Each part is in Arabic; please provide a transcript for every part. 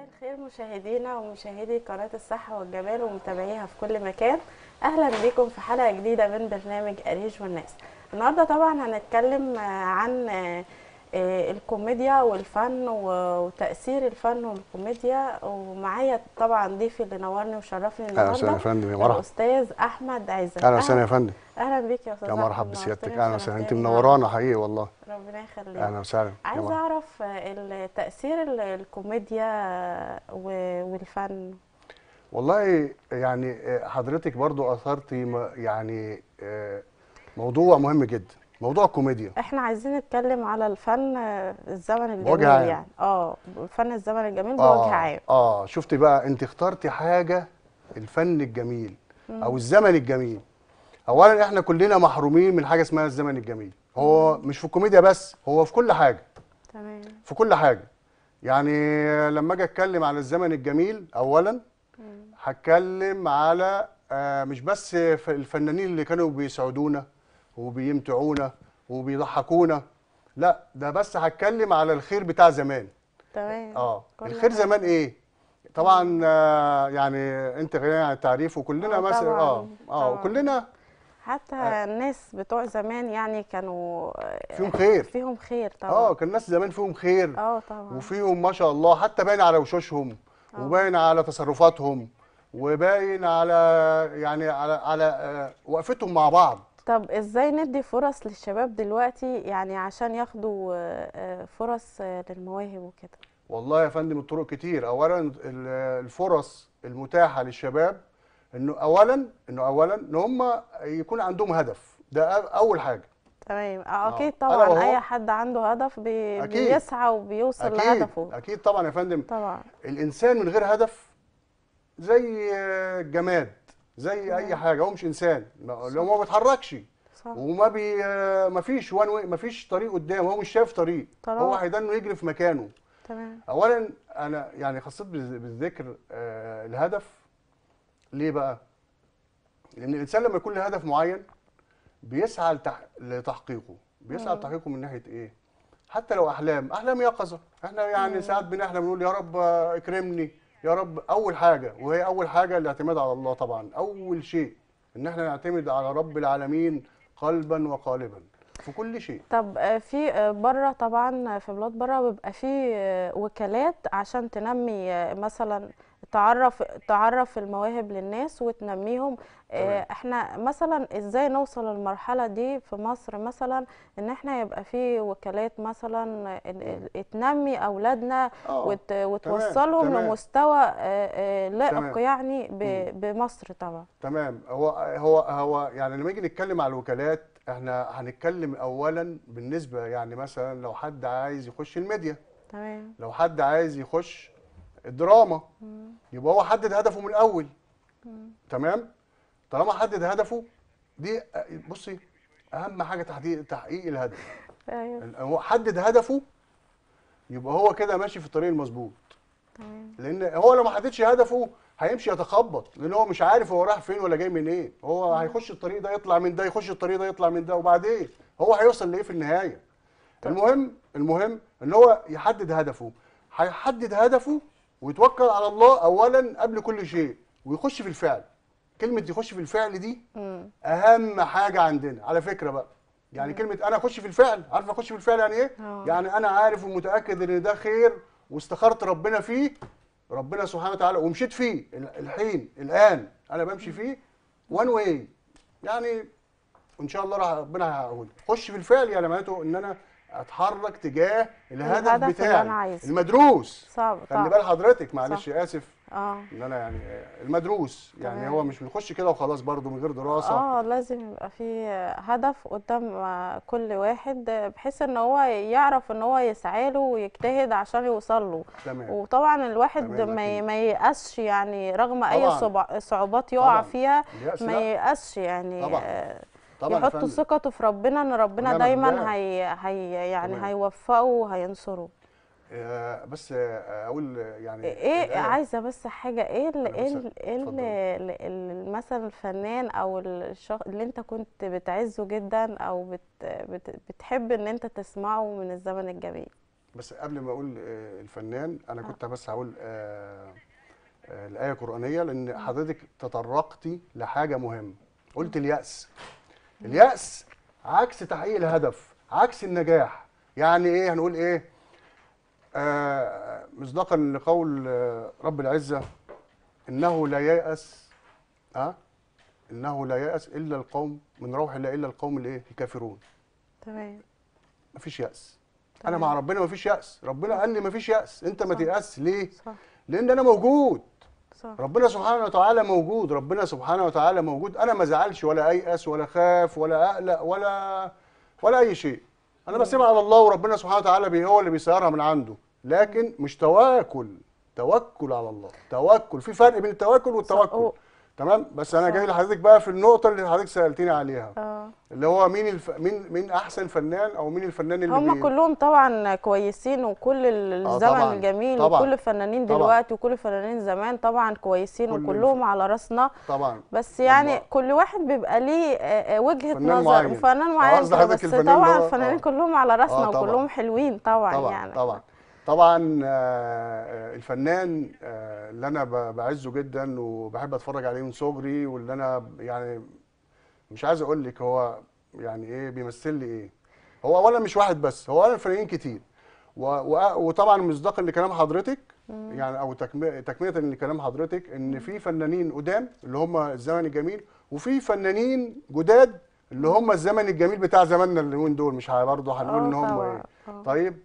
مساء الخير مشاهدينا ومشاهدي قناة الصحة والجمال ومتابعيها في كل مكان أهلا بكم في حلقة جديدة من برنامج أريج والناس النهاردة طبعا هنتكلم عن آه، الكوميديا والفن وتاثير الفن والكوميديا ومعايا طبعا ضيفي اللي نورني وشرفني النهارده اهلا وسهلا يا فندم يا مرحبا الاستاذ احمد عزت اهلا وسهلا يا فندم اهلا بيك يا استاذ يا مرحبا بسيادتك اهلا وسهلا انت منورانا حقيقي والله ربنا يخليك اهلا وسهلا عايز اعرف تاثير الكوميديا والفن والله يعني حضرتك برضو اثرتي يعني آه، موضوع مهم جدا موضوع الكوميديا احنا عايزين نتكلم على الفن الزمن الجميل يعني اه فن الزمن الجميل آه، بوجه عام اه شفتي بقى انت اخترتي حاجه الفن الجميل مم. او الزمن الجميل اولا احنا كلنا محرومين من حاجه اسمها الزمن الجميل هو مم. مش في الكوميديا بس هو في كل حاجه تمام في كل حاجه يعني لما اجي اتكلم على الزمن الجميل اولا هتكلم على آه، مش بس الفنانين اللي كانوا بيسعدونا وبيمتعونا وبيضحكونا لا ده بس هتكلم على الخير بتاع زمان تمام اه الخير زمان ايه طبعا آه، يعني انت غني عن التعريف وكلنا آه، مثلا اه اه كلنا حتى آه. الناس بتوع زمان يعني كانوا آه، فيهم خير فيهم خير طبعا اه كان الناس زمان فيهم خير اه طبعا وفيهم ما شاء الله حتى باين على وشوشهم أوه. وباين على تصرفاتهم وباين على يعني على على وقفتهم مع بعض طب ازاي ندي فرص للشباب دلوقتي يعني عشان ياخدوا آه، آه، فرص آه، للمواهب وكده والله يا فندم الطرق كتير اولا الفرص المتاحه للشباب انه اولا انه اولا ان هم يكون عندهم هدف ده اول حاجه تمام اكيد طبعا اي حد عنده هدف بيسعى وبيوصل أكيد. لهدفه اكيد طبعا يا فندم طبعا الانسان من غير هدف زي الجماد زي اي حاجه هو مش انسان لو ما بيتحركش وما بي ما فيش وان ما فيش طريق قدام هو مش شايف طريق طلع. هو عايزانه يجري في مكانه تمام اولا انا يعني خصيت بالذكر آه الهدف ليه بقى لان الانسان لما يكون له هدف معين بيسعى لتح... لتحقيقه بيسعى لتحقيقه من ناحيه ايه حتى لو احلام احلام يقظه احنا يعني ساعات بنحلم نقول يا رب آه، اكرمني يا رب اول حاجه وهي اول حاجه الاعتماد على الله طبعا اول شيء ان احنا نعتمد على رب العالمين قلبا وقالبا في كل شيء طب آه، في آه، بره طبعا آه، في بلاد بره بيبقى في وكالات عشان تنمي مثلا تعرف تعرف المواهب للناس وتنميهم طبعا. آه، احنا مثلا ازاي نوصل للمرحله دي في مصر مثلا ان احنا يبقى في وكالات مثلا تنمي اولادنا آه، وت وتوصلهم تمام. لمستوى آه، لائق يعني بمصر طبعا تمام هو هو هو يعني لما نيجي نتكلم على الوكالات احنا هنتكلم اولا بالنسبه يعني مثلا لو حد عايز يخش الميديا تمام لو حد عايز يخش الدراما يبقى هو حدد هدفه من الاول تمام طالما حدد هدفه دي بصي اهم حاجه تحقيق تحقيق الهدف أيوه. هو حدد هدفه يبقى هو كده ماشي في الطريق المظبوط لان هو لو ما حددش هدفه هيمشي يتخبط لان هو مش عارف هو رايح فين ولا جاي منين إيه. هو هيخش الطريق ده يطلع من ده يخش الطريق ده يطلع من ده وبعدين هو هيوصل لايه في النهايه المهم المهم ان هو يحدد هدفه هيحدد هدفه ويتوكل على الله اولا قبل كل شيء ويخش في الفعل كلمه يخش في الفعل دي اهم حاجه عندنا على فكره بقى يعني كلمه انا اخش في الفعل عارف اخش في الفعل يعني ايه آه. يعني انا عارف ومتاكد ان ده خير واستخرت ربنا فيه ربنا سبحانه وتعالى ومشيت فيه الحين الان انا بمشي فيه وان واي يعني ان شاء الله ربنا هيقول خش في الفعل يعني معناته ان انا اتحرك تجاه الهدف, الهدف بتاعي المدروس صعب خلي بال حضرتك معلش اسف اه ان انا يعني المدروس يعني طبعا. هو مش بنخش كده وخلاص برده من غير دراسه اه لازم يبقى في هدف قدام كل واحد بحيث ان هو يعرف ان هو يسعى له ويجتهد عشان يوصل له تمام. وطبعا الواحد تمام. ما ما ييأسش يعني رغم طبعاً. اي صعوبات يقع طبعاً. فيها ما ييأسش يعني طبعا. آه، طبعا يحطوا ثقته في ربنا ان ربنا دايما هي, هي يعني هيوفقه وهينصره آه، بس اقول يعني إيه،, ايه الآية. عايزه بس حاجه ايه اللي ايه ايه مثلا الفنان او الشخص اللي انت كنت بتعزه جدا او بت بت بتحب ان انت تسمعه من الزمن الجميل بس قبل ما اقول آه، الفنان انا آه. كنت بس هقول الايه القرانيه لان حضرتك تطرقتي لحاجه مهمه قلت الياس الياس عكس تحقيق الهدف عكس النجاح يعني ايه هنقول ايه آه مصداقا لقول آه رب العزه انه لا ها أه؟ انه لا يياس الا القوم من روح الله الا القوم الايه الكافرون تمام مفيش يأس طبعا. انا مع ربنا مفيش يأس ربنا قال لي مفيش يأس انت ما تيأس ليه صح. لان انا موجود صح. ربنا سبحانه وتعالى موجود ربنا سبحانه وتعالى موجود انا ما زعلش ولا ايأس ولا خاف ولا اقلق ولا ولا اي شيء انا بسيبها على الله وربنا سبحانه وتعالى هو اللي بيسيرها من عنده لكن مش تواكل توكل على الله توكل في فرق بين التواكل والتوكل صح. تمام بس انا جاي آه. لحضرتك بقى في النقطه اللي حضرتك سالتيني عليها اه اللي هو مين الف... مين مين احسن فنان او مين الفنان اللي هم بي... كلهم طبعا كويسين وكل آه، الزمن آه الجميل طبعا. وكل الفنانين دلوقتي وكل الفنانين زمان طبعا كويسين كل وكلهم الف... على راسنا طبعا بس يعني طبعا. كل واحد بيبقى ليه آه، وجهه نظر معين. فنان معين بس طبعا الفنانين آه. كلهم على راسنا آه طبعًا. وكلهم حلوين طبعا, طبعا. يعني طبعا طبعا آه، آه، الفنان آه، اللي انا بعزه جدا وبحب اتفرج عليه من صغري واللي انا يعني مش عايز اقول لك هو يعني ايه بيمثل لي ايه هو اولا مش واحد بس هو اولا الفنانين كتير وطبعا مصداقا لكلام حضرتك يعني او تكمله لكلام حضرتك ان في فنانين قدام اللي هم الزمن الجميل وفي فنانين جداد اللي هم الزمن الجميل بتاع زماننا اللي دول مش برضه هنقول ان هم ايه طيب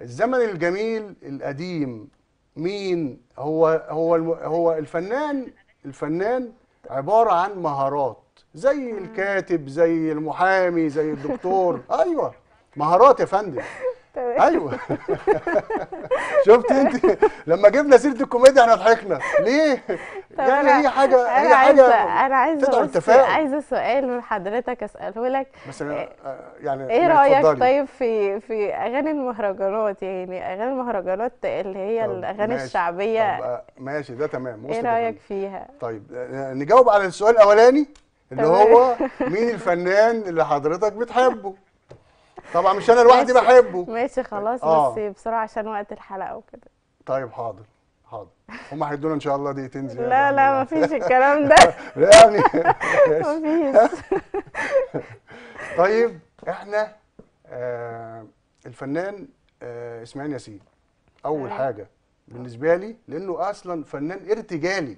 الزمن الجميل القديم مين هو هو هو الفنان الفنان عباره عن مهارات زي الكاتب زي المحامي زي الدكتور ايوه مهارات يا فندم ايوه شفتي انت لما جبنا سيره الكوميديا احنا ضحكنا ليه يعني هي حاجه هي حاجه انا عايزه تدعو التفاؤل عايزه سؤال من حضرتك اساله لك مثلا آه، يعني ايه رايك طيب في في اغاني المهرجانات يعني اغاني المهرجانات اللي هي الاغاني ماشي. الشعبيه آه، ماشي ده تمام ايه رايك فيها طيب آه، نجاوب على السؤال الاولاني اللي هو مين الفنان اللي حضرتك بتحبه طبعا مش انا لوحدي بحبه ماشي خلاص آه. بس بسرعه عشان وقت الحلقه وكده طيب حاضر حاضر هم هيدونا ان شاء الله دقيقتين زياده لا يعني. لا مفيش الكلام ده يعني مفيش طيب احنا آه الفنان آه اسماعيل ياسين اول حاجه بالنسبه لي لانه اصلا فنان ارتجالي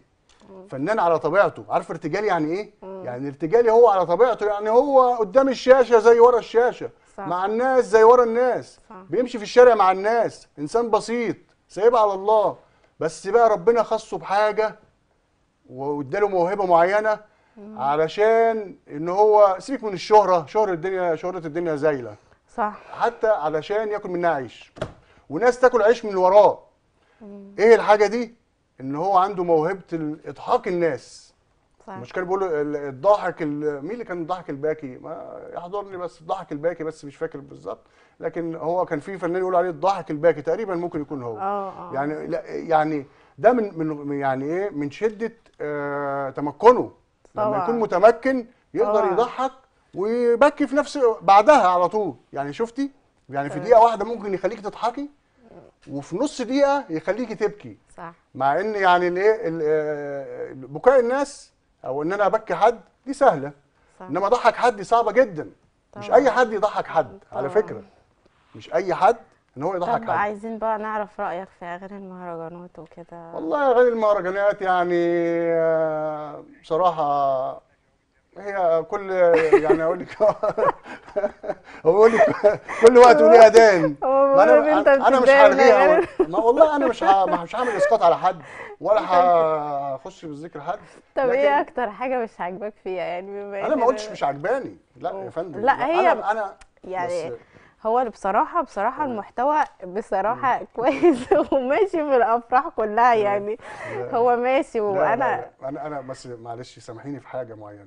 فنان على طبيعته عارف ارتجالي يعني ايه يعني ارتجالي هو على طبيعته يعني هو قدام الشاشه زي ورا الشاشه صح. مع الناس زي ورا الناس صح. بيمشي في الشارع مع الناس انسان بسيط سايبها على الله بس بقى ربنا خصه بحاجه واداله موهبه معينه مم. علشان ان هو سيبك من الشهره شهره الدنيا شهره الدنيا زايله صح حتى علشان ياكل منها عيش وناس تاكل عيش من وراه مم. ايه الحاجه دي ان هو عنده موهبه اضحاك الناس صح مش كان بيقولوا الضاحك مين اللي كان الضاحك الباكي ما يحضرني بس الضاحك الباكي بس مش فاكر بالظبط لكن هو كان في فنان يقول عليه الضاحك الباكي تقريبا ممكن يكون هو آه آه. يعني لا يعني ده من من يعني ايه من شده آه تمكنه طبعا. لما يكون متمكن يقدر طبعا. آه. يضحك ويبكي في نفس بعدها على طول يعني شفتي يعني في آه. دقيقه واحده ممكن يخليك تضحكي وفي نص دقيقه يخليكي تبكي صح مع ان يعني الايه آه، بكاء الناس او ان انا ابكي حد دي سهله صح. انما اضحك حد دي صعبه جدا طبعا. مش اي حد يضحك حد طبعا. على فكره مش اي حد ان هو يضحك طب حد عايزين بقى نعرف رايك في اغاني المهرجانات وكده والله اغاني المهرجانات يعني آه، بصراحه هي كل يعني اقول لك هو كل وقت وليه اذان ما انا انت انا مش هلغيها ما والله انا مش مش هعمل اسقاط على حد ولا أيوة. هخش بالذكر حد طب إيه لكن... ايه اكتر حاجه مش عاجباك فيها يعني بما انا ما قلتش مش عاجباني لا يا فندم لا هي انا, أنا يعني هو بصراحه بصراحه المحتوى بصراحه كويس وماشي في الافراح كلها يعني هو ماشي وانا انا انا بس معلش سامحيني في حاجه معينه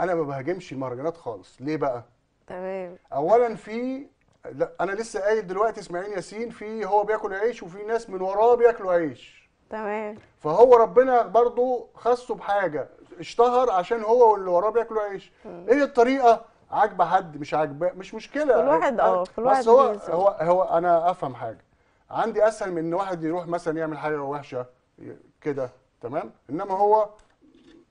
انا ما بهاجمش المهرجانات خالص ليه بقى تمام اولا في لا انا لسه قايل دلوقتي اسماعيل ياسين في هو بياكل عيش وفي ناس من وراه بياكلوا عيش تمام فهو ربنا برضو خصه بحاجه اشتهر عشان هو واللي وراه بياكلوا عيش ايه الطريقه عاجبه حد مش عاجباه مش مشكله كل واحد اه كل واحد بس هو هو هو انا افهم حاجه عندي اسهل من ان واحد يروح مثلا يعمل حاجه وحشه كده تمام انما هو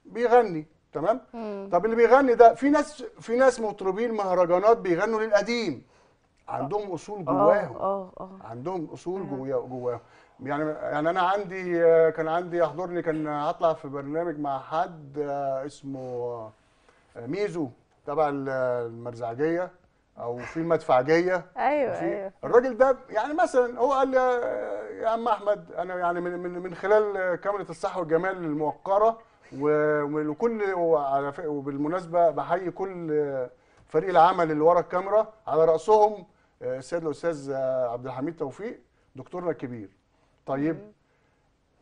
بيغني تمام مم. طب اللي بيغني ده في ناس في ناس مطربين مهرجانات بيغنوا للقديم عندهم اصول آه، جواهم اه اه عندهم اصول جواهم يعني يعني انا عندي آه، كان عندي يحضرني كان هطلع في برنامج مع حد آه، اسمه ميزو تبع المرزعجيه او في المدفعجيه ايوه ايوه الراجل ده يعني مثلا هو قال لي يا عم احمد انا يعني من من, من خلال كاميرا الصحه والجمال الموقره وكل وبالمناسبه بحيي كل فريق العمل اللي ورا الكاميرا على راسهم السيد الاستاذ عبد الحميد توفيق دكتورنا الكبير طيب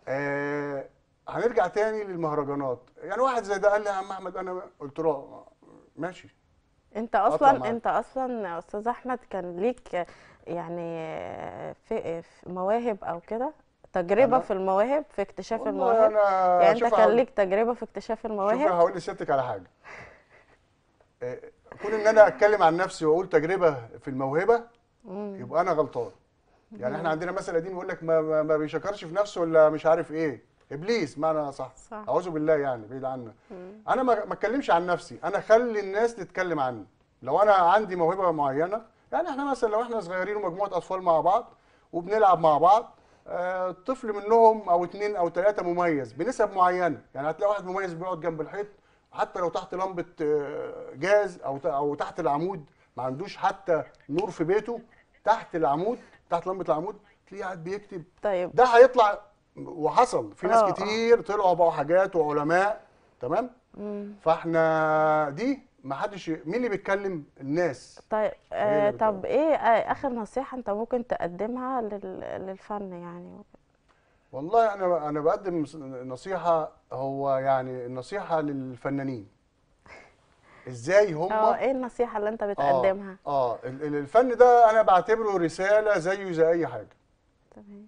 آه هنرجع تاني للمهرجانات يعني واحد زي ده قال لي يا عم احمد انا قلت له ماشي انت اصلا انت اصلا استاذ احمد كان ليك يعني في مواهب او كده تجربه في المواهب في اكتشاف المواهب يعني انت كان ليك تجربه في اكتشاف المواهب شوف هقول لسيادتك على حاجه كون ان انا اتكلم عن نفسي واقول تجربه في الموهبه يبقى انا غلطان يعني احنا عندنا مثل قديم يقول لك ما, ما بيشكرش في نفسه ولا مش عارف ايه ابليس معنى صح, صح. اعوذ بالله يعني بعيد عنا انا ما اتكلمش عن نفسي انا خلي الناس تتكلم عني لو انا عندي موهبه معينه يعني احنا مثلا لو احنا صغيرين ومجموعه اطفال مع بعض وبنلعب مع بعض آه، طفل منهم او اثنين او ثلاثه مميز بنسب معينه يعني هتلاقي واحد مميز بيقعد جنب الحيط حتى لو تحت لمبه آه، جاز او او تحت العمود ما عندوش حتى نور في بيته تحت العمود تحت لمبه العمود تلاقيه قاعد بيكتب طيب ده هيطلع وحصل في ناس آه، آه. كتير طلعوا بقوا حاجات وعلماء تمام مم. فاحنا دي ما حدش مين اللي بيتكلم الناس طيب آه طب ايه اخر نصيحه انت ممكن تقدمها للفن يعني والله انا انا بقدم نصيحه هو يعني النصيحه للفنانين ازاي هم اه ايه النصيحه اللي انت بتقدمها اه, آه الفن ده انا بعتبره رساله زيه زي اي حاجه تمام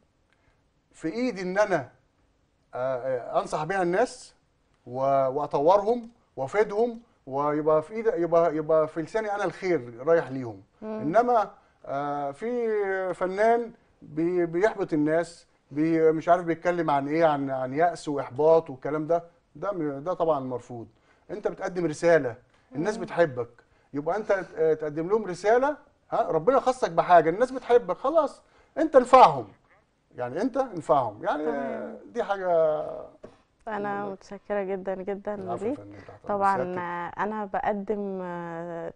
في ايدي ان انا آه، آه، انصح بيها الناس واطورهم وافيدهم ويبقى في ايدي يبقى يبقى في لساني انا الخير رايح ليهم انما آه، في فنان بيحبط الناس بي مش عارف بيتكلم عن ايه عن عن يأس واحباط والكلام ده ده ده طبعا مرفوض انت بتقدم رساله الناس بتحبك يبقى انت تقدم لهم رساله ها ربنا خصك بحاجه الناس بتحبك خلاص انت انفعهم يعني انت انفعهم يعني دي حاجه انا متشكره جدا جدا ليك طبعا انا بقدم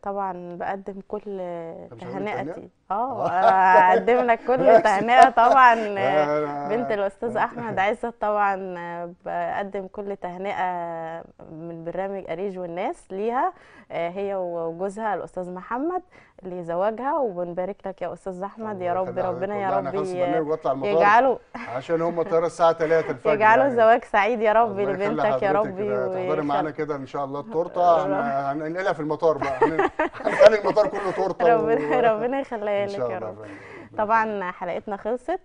طبعا بقدم كل تهنئتي اه اقدم آه. لك كل تهنئه طبعا بنت الاستاذ احمد عزت طبعا بقدم كل تهنئه من برنامج اريج والناس ليها آه، هي وجوزها الاستاذ محمد اللي زواجها وبنبارك لك يا استاذ احمد يا رب ربنا يا رب يجعله عشان هم طياره الساعه 3 الفجر يجعله يعني. زواج سعيد يا رب لبنتك يا رب تحضري معانا كده ان شاء الله التورته هننقلها في المطار بقى هننقل المطار كله تورته ربنا ربنا يخليك وياك يا رب طبعا حلقتنا خلصت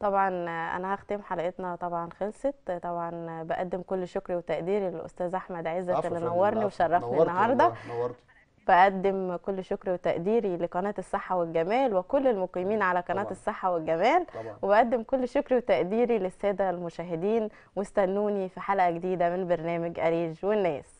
طبعا انا هختم حلقتنا طبعا خلصت طبعا بقدم كل شكري وتقديري للاستاذ احمد عزت اللي نورني وشرفني النهارده بقدم كل شكري وتقديري لقناة الصحة والجمال وكل المقيمين على قناة طبعا. الصحة والجمال طبعا. وبقدم كل شكري وتقديري للسادة المشاهدين واستنوني في حلقة جديدة من برنامج أريج والناس